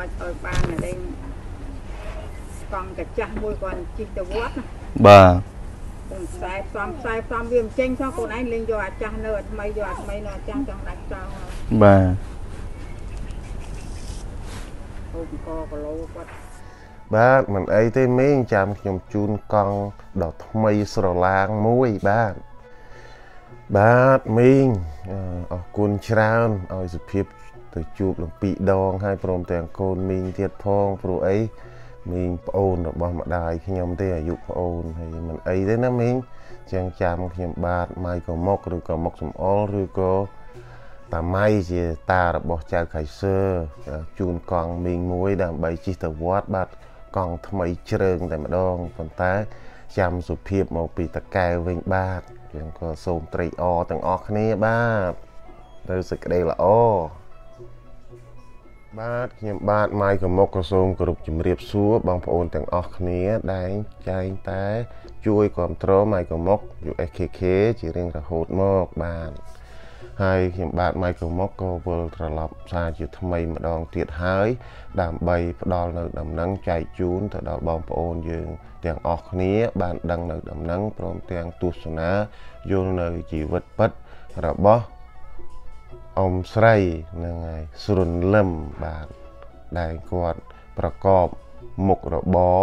មិនឲ្យបានលេងស្កង់កាចាស់មួយគាត់ជីកទៅវត្តបាទខ្ញុំខ្សែផ្សំខ្សែផ្សំវាមិនចេញផងខ្លួនឯងលេងយកអាចាស់នៅអាថ្មីយកអាថ្មីនៅអាចាស់ចង់ដាច់ចោលបាទអូបកកឡូគាត់បាទមិនអីទេមីងចាំខ្ញុំជូនកង់ដល់ថ្មីស្រឡាងមួយបាទបាទមីងអរគុណច្រើនឲ្យសុភាពទៅជួបនឹងពីរដងហើយព្រមទាំងកូនមីងទៀតផងព្រោះអីមីងប្អូនរបស់ម្ដាយខ្ញុំទេអាយុប្អូនហើយមិនអីទេណាមីងចឹងចាំខ្ញុំបាទម៉ៃក៏មកឬក៏មកសំអល់ឬក៏តាម៉ៃជាតារបស់ចៅខៃសឺជូនកង់មីងមួយដើម្បីជិះទៅវត្តបាទកង់ថ្មីជ្រើងតែម្ដងប៉ុន្តែចាំសុភាពមកពីតកែវវិញបាទចឹងក៏សូមត្រេកអរទាំងអស់គ្នាបាទទៅសេចក្តីល្អបាទខ្ញុំបាទម៉ៃកមុកក៏សូមគោរពជំរាបសួរបងប្អូន ទាំងអស់គ្នាដែលចែងតែ ជួយគ្រប់គ្រងម៉ៃកមុក USKK ជារៀងរហូតមកបាទហើយខ្ញុំបាទម៉ៃកមុកក៏វិលត្រឡប់សារជាថ្មីម្ដងទៀតហើយ ដើម្បីផ្ដល់នៅដំណឹងចែកជូនទៅដល់បងប្អូនយើង ទាំងអស់គ្នា បាន ដឹងនៅដំណឹងព្រមទាំងទស្សនាយល់នៅជីវិតពិតរបស់អ៊ំស្រីហ្នឹងហើយស្រុនលឹមបាទដែលគាត់ប្រកបមុខរបរ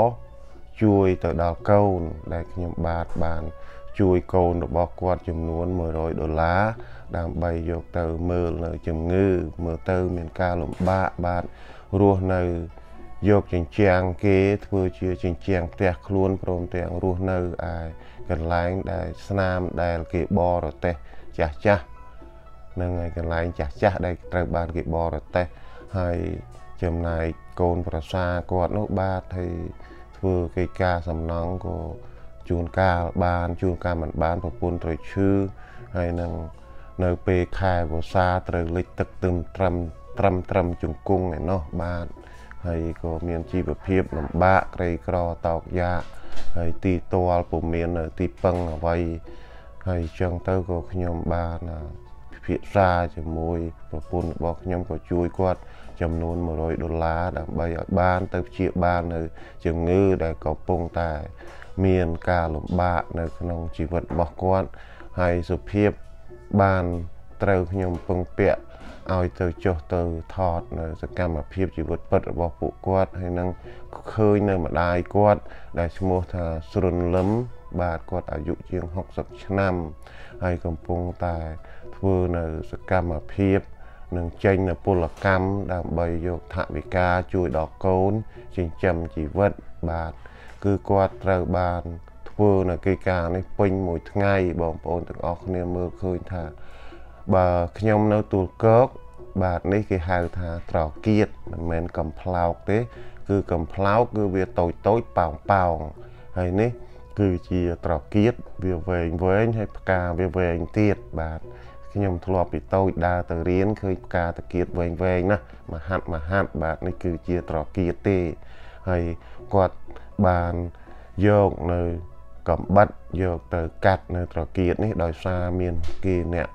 ជួយទៅដល់កូនដែលខ្ញុំបាទបាន ជួយកូនរបស់គាត់ ចំនួន100ដុល្លារដើម្បីយកទៅមើលនៅជំងឺ មើលទៅមានការលំបាកបាទរស់នៅយកចិញ្ចាំងគេធ្វើជាចិញ្ចាំងផ្ទះខ្លួនព្រមទាំងរស់នៅឯកន្លែងដែលស្នាមដែលគេបរទេសចាស់ចាស់នឹងហើយកន្លែងចាស់ចាស់ដែលត្រូវបានគេបរតេះហើយចំណាយកូនប្រសាគាត់នោះបាទហើយធ្វើកិច្ចការសំណង់ក៏ជួនកាលបានជួនកាលមិនបានប្រពន្ធត្រូវឈឺហើយនឹងនៅពេលខែវស្សាត្រូវលិចទឹកទឹមត្រឹមត្រឹមត្រឹមជង្គង់ឯណោះបាទហើយក៏មានជីវភាពលំបាកក្រីក្រតោកយ៉ាកហើយទីតលពុំមាននៅទីពឹងអ្វីហើយចឹងទៅក៏ខ្ញុំបានភាក្សាជាមួយប្រពន្ធរបស់ខ្ញុំក៏ជួយគាត់ចំនួន100ដុល្លារដើម្បីឲ្យបានទៅព្យាបាលនៅជំងឺដែលកំពុងតែមានការលំបាកនៅក្នុងជីវិតរបស់គាត់ហើយសុភាពបានត្រូវខ្ញុំពឹងពាក់ឲ្យទៅចុះទៅថតនៅសកម្មភាពជីវិតពិតរបស់ពួកគាត់ហើយនឹងឃើញនៅម្ដាយគាត់ដែលឈ្មោះថាស្រុនលឹមបាទគាត់អាយុជាង60ឆ្នាំហើយកំពុងតែធ្វើនៅសកម្មភាពនឹងចេញនៅពលកម្មដើម្បីយកថវិកាជួយដល់កូនចិញ្ចឹមជីវិតបាទគឺគាត់ត្រូវបានធ្វើនៅកិច្ចការនេះពេញមួយថ្ងៃបងប្អូនទាំងអស់គ្នាមើលឃើញថាបើខ្ញុំនៅទួលគោកបាទនេះគេហៅថាត្រកៀតមិនមែនកំផ្លោកទេគឺកំផ្លោកគឺវាតូចតូចប៉ោងប៉ោងហើយនេះគឺជាត្រកៀតវាវែងវែងហើយផ្កាវាវែងទៀតបាទខ្ញុំធ្លាប់ពីតូចដើរទៅរៀនឃើញផ្កាតាគៀតវែងវែងណាមហាត់មហាត់បាទនេះគឺជាត្រគៀតទេហើយគាត់បានយកនៅកំបិតយកទៅកាត់នៅត្រគៀតនេះដោយសារមានគេអ្នក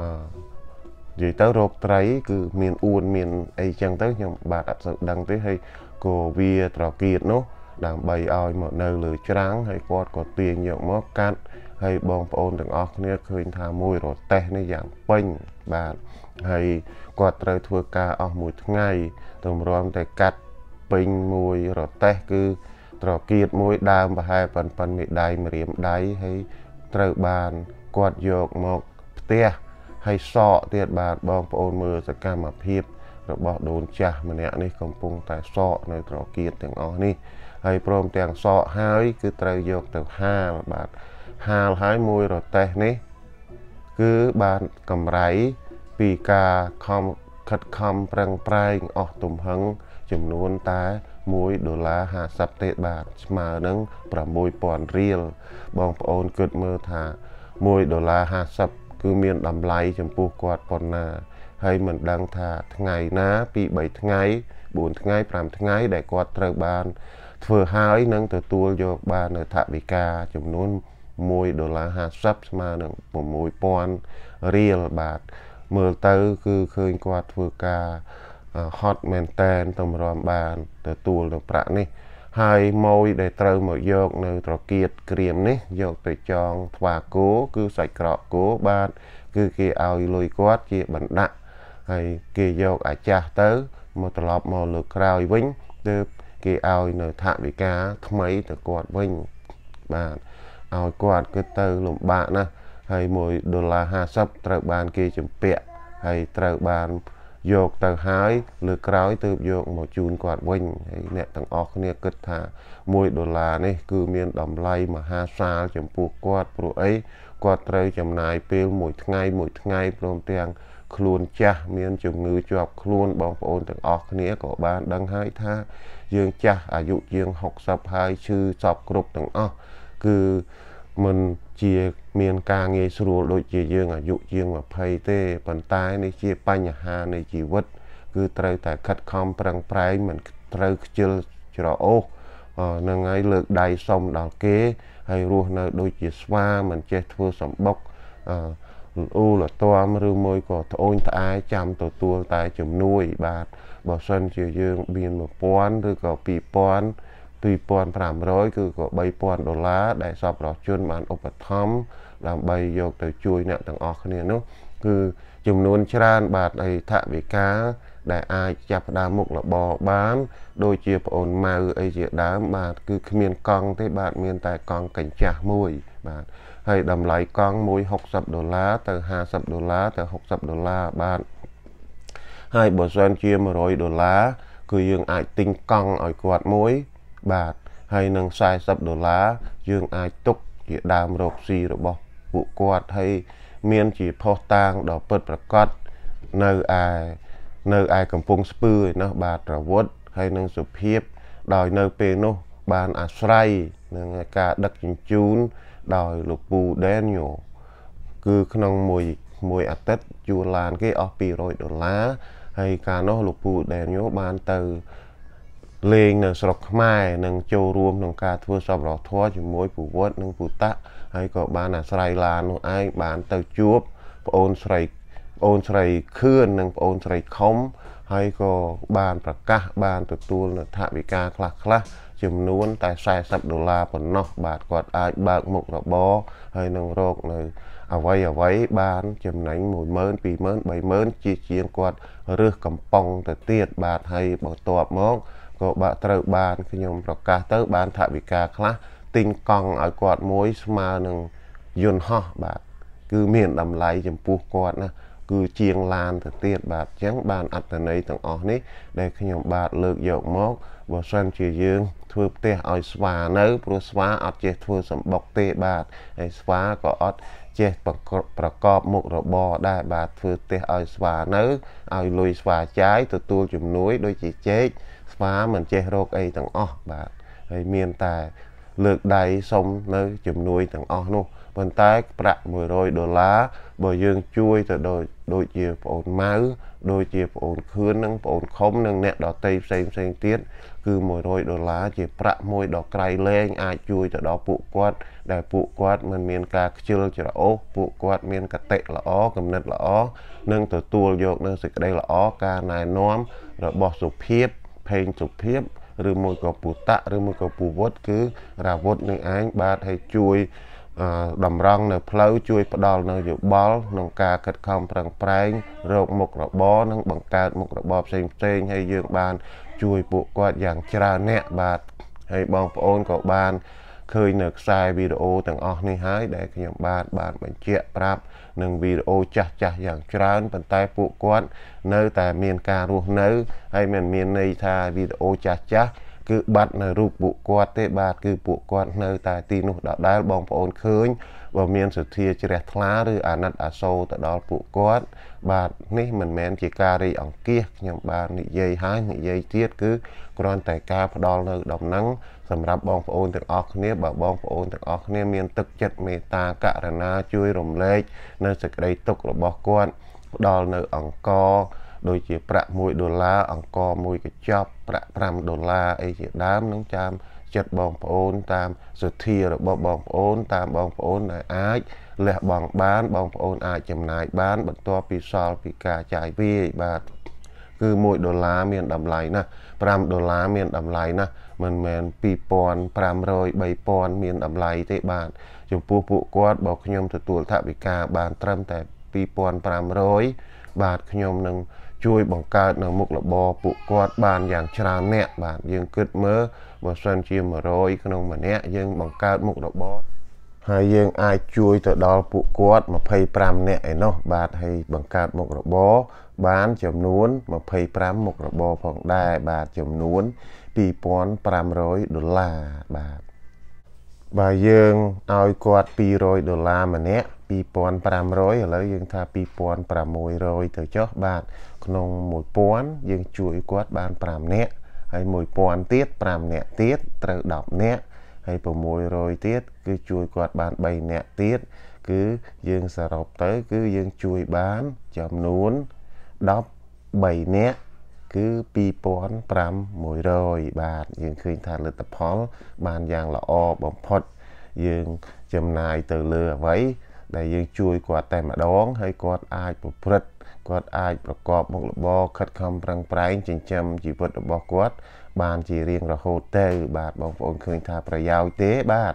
អឺនិយាយទៅរោគត្រីគឺមានអួនមានអីចឹងទៅខ្ញុំបាទអត់សូវដឹងទេហើយក៏វាត្រគៀតនោះដើម្បីឲ្យមកនៅលើច្រាំងហើយគាត់ក៏ទាញយកមកកាត់ហើយបងប្អូនទាំងអស់គ្នាឃើញថាមួយរទេះនេះយ៉ាងពេញបាទហើយគាត់ត្រូវធ្វើការអស់មួយថ្ងៃតម្រាំតែកាត់ពេញមួយរទេះគឺត្រគៀតមួយដើមប្រហែលប៉ុនប៉ុនមេដៃម្រាមដៃហើយត្រូវបានគាត់យកមកផ្ទះហើយសក់ទៀតបាទបងប្អូនមើលសកម្មភាព របស់ដូនចាស់ម្នាក់នេះកំពុងតែសក់នៅត្រគៀតទាំងអស់នេះហើយព្រមទាំងសក់ហើយគឺត្រូវយកទៅហាលបាទហាលហើយមួយរទេះនេះគឺបានកម្រៃពីការខំខិតខំប្រឹងប្រែងអស់ទំហឹងចំនួនតែ1ដុល្លារ50ទេបាទស្មើនឹង6000រៀលបងប្អូនគិតមើលថា1ដុល្លារ50គឺមានតម្លៃចំពោះគាត់ប៉ុណ្ណាហើយមិនដឹងថាថ្ងៃណាពី3ថ្ងៃ4ថ្ងៃ5ថ្ងៃដែលគាត់ត្រូវបាន ធ្វើហើយនឹងទទួលយកបាននៅថវិកាចំនួន1 1ដុល្លារ50ស្មើនឹង6000រៀលបាទមើលទៅគឺឃើញគាត់ធ្វើការហត់មែនតែនតម្រាំបានទទួលនឹងប្រាក់នេះ ហើយម៉ួយដែលត្រូវមកយកនៅ ត្រគៀតក្រៀមនេះយកទៅចងថ្វាគោគឺសាច់ក្រកគោបាទគឺគេឲ្យលុយគាត់ជាបណ្ដាក់ហើយគេយកអាចាស់ទៅមកត្រឡប់មកលើក្រោយវិញទើបគេឲ្យនៅថវិកាថ្មីទៅគាត់វិញបាទឲ្យគាត់គឺទៅលំបាកណាស់ហើយ1ដុល្លារ50ត្រូវបានគេជំពាក់ហើយត្រូវបានយកទៅហើយលើក្រោយទើបយកមកជូនគាត់វិញហើយអ្នកទាំងអស់គ្នាគិតថា1ដុល្លារនេះ គឺមានតម្លៃមហាសាល ចំពោះគាត់ព្រោះអីគាត់ត្រូវចំណាយពេលមួយថ្ងៃ មួយថ្ងៃព្រមទាំងខ្លួនចាស់មាន ជំងឺជាប់ខ្លួនបងប្អូនទាំងអស់គ្នាក៏បាន ដឹងហើយថា យើងចាស់អាយុជាង60ហើយឈឺសពគ្រប់ទាំងអស់គឺมันជាមានការងាយស្រួលដូចជាយើងអាយុជាង20ទេ ប៉ុន្តែនេះជាបញ្ហានៃជីវិត គឺត្រូវតែខិតខំប្រឹងប្រែងមិនត្រូវខ្ជិលច្រអូសនឹងហើយលើកដៃសុំដល់គេហើយរស់នៅ ដូចជាស្វាមិនចេះធ្វើសំបុកអ៊ូលទាំឬមួយក៏ត្អូញត្អែចាំទទួលតែជំនួយ បាទបើសិនជាយើង មាន1000ឬក៏2000 2500គឺក៏3000ដុល្លារដែលសពរជនបានឧបត្ថម្ភដើម្បីយកទៅជួយអ្នកទាំងអស់គ្នានោះគឺចំនួនច្រើន បាទអីថវិកាដែលអាចចាប់ផ្ដើមមុខរបរបាន ដូចជាប្អូនម៉ៅអីជាដើមបាទគឺគ្មានកង់ទេបាទមានតែកង់កញ្ចាស់មួយ បាទហើយតម្លៃកង់មួយ60ដុល្លារទៅ50ដុល្លារទៅ60ដុល្លារបាទហើយបើសិនជា100ដុល្លារគឺយើងអាចទិញកង់ឲ្យគាត់មួយបាទហើយនឹង40ដុល្លារយើងអាចទុកជាដើមរកស៊ីរបស់ពួកគាត់ហើយមានជាផុសតាងដ៏ពិតប្រាកដនៅឯនៅឯកំពង់ស្ពឺឯណោះបាទប្រវត្តិហើយនឹងសុភាពដោយនៅពេលនោះបានអាស្រ័យនឹងការដឹកជញ្ជូន ដោយលោកពូ Daniel គឺក្នុងមួយមួយអាទិត្យជួលឡាន គេអស់200ដុល្លារហើយកាលនោះលោកពូ Daniel បានទៅលេងនៅស្រុកខ្មែរនិងចូលរួមក្នុងការធ្វើសប្បុរសធម៌ជាមួយពូវត្តនិងពូតៈហើយក៏បានអាស្រ័យឡាននោះឯងបានទៅជួបប្អូនស្រីប្អូនស្រីខឿននិងប្អូនស្រីខំហើយក៏បាន ប្រកាសបានទទួលនៅថវិកាខ្លះខ្លះចំនួនតែ40ដុល្លារប៉ុណ្ណោះបាទគាត់អាចបើកមុខរបរហើយនឹងរកនៅអ្វីអ្វីបានចំណេញ10000 20000 30000ជាជាងគាត់រើសកំប៉ុងទៅទៀតបាទហើយបន្ទាប់មកក៏បាក់ត្រូវបានខ្ញុំប្រកាសទៅ បានថាវិការខ្លះទិញកង់ឲ្យគាត់មួយស្មើនឹងយន្តហោះបាទគឺមានតម្លៃចំពោះគាត់ណាគឺជាងឡានទៅទៀតបាទអញ្ចឹងបានអត្តន័យទាំងអស់នេះដែលខ្ញុំបាទលើកយកមកបើសិនជាយើង ធ្វើផ្ទះឲ្យស្វានៅព្រោះស្វាអត់ចេះធ្វើសម្បុកទេបាទហើយស្វាក៏អត់ចេះប្រកបមុខរបរដែរបាទធ្វើផ្ទះឲ្យស្វានៅឲ្យលុយស្វាចាយទទួលជំនួយដូចជាចេកស្វាមិនចេះរកអីទាំងអស់បាទហើយមានតែលើកដៃសុំនៅជំនួយទាំងអស់នោះប៉ុន្តែប្រាក់100ដុល្លារបើយើងជួយទៅដោយដូចជាប្អូនម៉ៅដូចជាប្អូនខឿននិងប្អូនខំនិងអ្នកដតីផ្សេងផ្សេងទៀតគឺ100ដុល្លារជាប្រាក់មួយដ៏ក្រៃលែងអាចជួយទៅដល់ពួកគាត់ដែលពួកគាត់មិនមានការខ្ជិលច្រអូសពួកគាត់មានកតិល្អគំនិតល្អនិងទទួលយក នៅសេចក្តីល្អការណែនាំ របស់សុភាពផេងសុភាពឬមួយក៏ពូតៈឬមួយក៏ពូវុតគឺរាវុតនឹងឯងបាទឲ្យជួយតម្រង់នៅផ្លូវជួយ ផ្ដល់នៅយោបល់ក្នុងការខិតខំប្រឹងប្រែងរកមុខរបរនិងបង្កើតមុខរបរផ្សេងផ្សេងហើយយើងបាន ជួយពួកគាត់យ៉ាងច្រើនអ្នកបាទហើយបងប្អូនក៏បានឃើញនៅខ្សែវីដេអូទាំងអស់នេះហើយដែលខ្ញុំបាទបានបញ្ជាក់ប្រាប់នឹងវីដេអូចាស់ចាស់យ៉ាងច្រើនប៉ុន្តែពួកគាត់នៅតែមានការរស់នៅហើយមិនមានន័យថាវីដេអូចាស់ចាស់គឺបាត់នៅរូបពួកគាត់ទេបាទគឺពួកគាត់នៅតែទីនោះដដែលបងប្អូនឃើញបើ មានសទ្ធាជ្រះថ្លា ឬ អាណិតអាសូរទៅដល់ពួកគាត់បាទនេះមិនមែនជាការរីអង្គាសខ្ញុំបាននិយាយហើយនិយាយទៀតគឺគ្រាន់តែការផ្ដល់នៅដំណឹងសម្រាប់បងប្អូនទាំងអស់គ្នាបើបងប្អូនទាំងអស់គ្នា មានទឹកចិត្តមេត្តាករុណាជួយរំលែកនៅសេចក្តីទុក្ខរបស់គាត់ផ្ដល់នៅអង្គរដូចជាប្រាក់1ដុល្លារអង្គរមួយកញ្ចប់ប្រាក់5ដុល្លារអីជាដើមនឹងចាំចិត្តបងប្អូនតាមសុធារបស់បងប្អូន តាមបងប្អូនដែលអាច លះបង់បានបងប្អូនអាចចំណាយ បានបន្ទាប់ពីសល់ពីការចាយវាយបាទគឺ1ដុល្លារមានតម្លៃណាស់5ដុល្លារមានតម្លៃណាស់មិនមែន2500 3000មានតម្លៃទេបាទចំពោះពួកគាត់បើខ្ញុំទទួលថវិកាបានត្រឹមតែ2500បាទខ្ញុំនឹងជួយបង្កើតនៅមុខរបរពួកគាត់បានយ៉ាងច្រើនអ្នកបាទយើងគិតមើលបើសិនជា100ក្នុងម្នាក់យើងបង្កើតមុខរបរហើយយើង អាចជួយទៅដល់ពួកគាត់25នាក់ឯណោះ បាទហើយបង្កើតមុខរបរបានចំនួន25មុខរបរផងដែរបាទចំនួន2500ដុល្លារបាទបើយើងឲ្យគាត់200ដុល្លារម្នាក់2500ឥឡូវយើងថា2600ទៅចុះបាទក្នុង1000យើងជួយគាត់បាន5នាក់ហើយ1000ទៀត5នាក់ទៀតត្រូវ10នាក់ហើយ600ទៀតគឺជួយគាត់បាន3នាក់ទៀតគឺយើងសរុបទៅ គឺយើងជួយបានចំនួន13នាក់គឺ2500បាទយើងឃើញថាលទ្ធផលបានយ៉ាងល្អបំផុត យើងចំណាយទៅលើអ្វីដែលយើង ជួយគាត់តែម្ដង ហើយគាត់អាចប្រព្រឹត្តគាត់អាចប្រកបមុខរបរខិតខំប្រឹងប្រែងចិញ្ចឹមជីវិតរបស់គាត់ បានជារៀងរហូតទៅ បាទបងប្អូនឃើញថាប្រយោជន៍ទេបាទ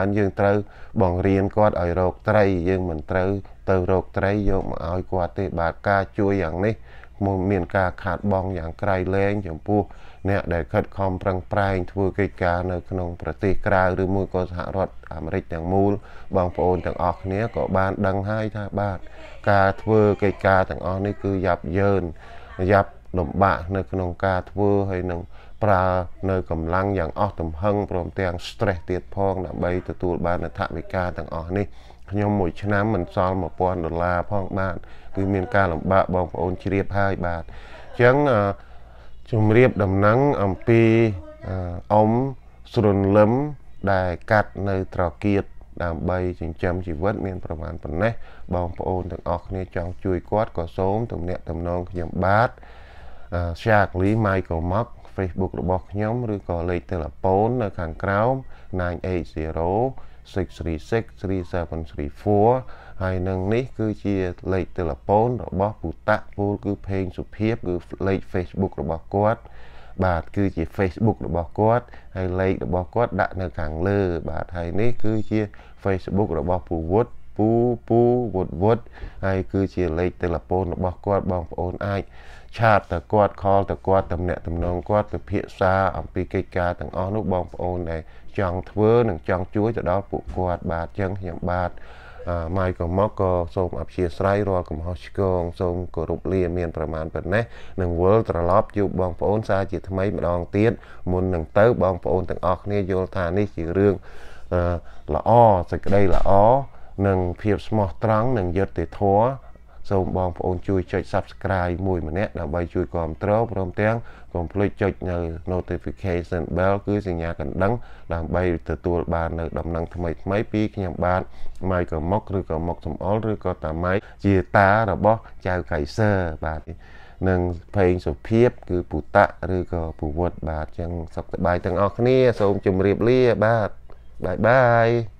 អានយើងត្រូវបង្រៀនគាត់ឲ្យរោគត្រីយើងមិនត្រូវទៅរោគត្រីយកមកឲ្យគាត់ទេបាទការជួយយ៉ាងនេះមកមានការខាតបង់យ៉ាងក្រៃលែងចំពោះ អ្នកដែលខិតខំប្រឹងប្រែង ធ្វើកិច្ចការនៅក្នុងប្រទេសក្រៅឬមួយក៏សហរដ្ឋអាមេរិកទាំងមូលបងប្អូនទាំងអស់គ្នាក៏បានដឹងហើយថាបាទការធ្វើកិច្ចការទាំងអស់នេះគឺយ៉ាប់យ៉ឺនយ៉ាប់លំបាកនៅ ក្នុងការធ្វើហើយនឹងប្រើនៅកម្លាំងយ៉ាងអស់ទំហឹងព្រមទាំង stress ទៀតផងដើម្បីទទួលបានអត្ថវិការទាំងអស់នេះខ្ញុំមួយឆ្នាំមិនសល់1000ដុល្លារផង បាទគឺមានការលំបាកបងប្អូន ជ្រាបហើយបាទអញ្ចឹងជំរាបដំណឹងអំពីអ៊ំស្រុនលឹមដែលកាត់នៅ ត្រគៀតដើម្បីចិញ្ចឹមជីវិតមានប្រមាណប៉ុណ្ណេះបងប្អូនទាំងអស់គ្នាចង់ជួយគាត់ក៏សូមទំនាក់ទំនងខ្ញុំបាទសាកលី Michael Mock Facebook របស់ខ្ញុំឬក៏លេខទូរស័ព្ទនៅខាងក្រោម980 636 3734ហើយនឹងនេះ គឺជាលេខទូរស័ព្ទរបស់ពូតាក់ពូលគឺភេងសុភាព គឺលេខ Facebook របស់គាត់បាទគឺជា Facebook របស់គាត់ហើយលេខរបស់គាត់ដាក់នៅខាងលើ បាទហើយនេះ គឺជា Facebook របស់ពូវុតពូពូវុតវុតហើយគឺជាលេខទូរស័ព្ទរបស់គាត់បងប្អូនអាចឆាតទៅគាត់ខលទៅគាត់តំណាក់តំណងគាត់ពិភាក្សាអំពីកិច្ចការទាំងអស់នោះបងប្អូនដែលចង់ធ្វើនិងចង់ជួយទៅដល់ពួកគាត់បាទអញ្ចឹងខ្ញុំបាទម៉ៃក៏មកក៏សូមអព្យាស្រ័យរាល់កំហុសឆ្គងសូមគោរពលាមានប្រមាណប៉ុណ្ណេះនឹងវិលត្រឡប់ជួបបងប្អូនសារជាថ្មីម្ដងទៀតមុននឹងទៅបងប្អូនទាំងអស់គ្នាយល់ថានេះជារឿងល្អសេចក្តីល្អនិងភាពស្មោះត្រង់និងយុត្តិធម៌សូមបងប្អូនជួយចុច Subscribe មួយម្នាក់ដើម្បីជួយគ្រប់គ្រងព្រមទាំងកុំភ្លេចចុចនៅ Notification Bell គឺសញ្ញាកណ្ដឹង ដើម្បីទទួល បាននៅដំណឹងថ្មីថ្មីពីខ្ញុំបាទម៉ៃកមុកឬក៏មុកសំអល់ឬក៏តាម៉ៃជាតារបស់ចៅកៃសឺបាទនិងเพลងសុភាពគឺពុតៈឬក៏ពុវត្តបាទអញ្ចឹងសុខសប្បាយទាំងអស់គ្នា សូមជម្រាបលាបាទបាយបាយ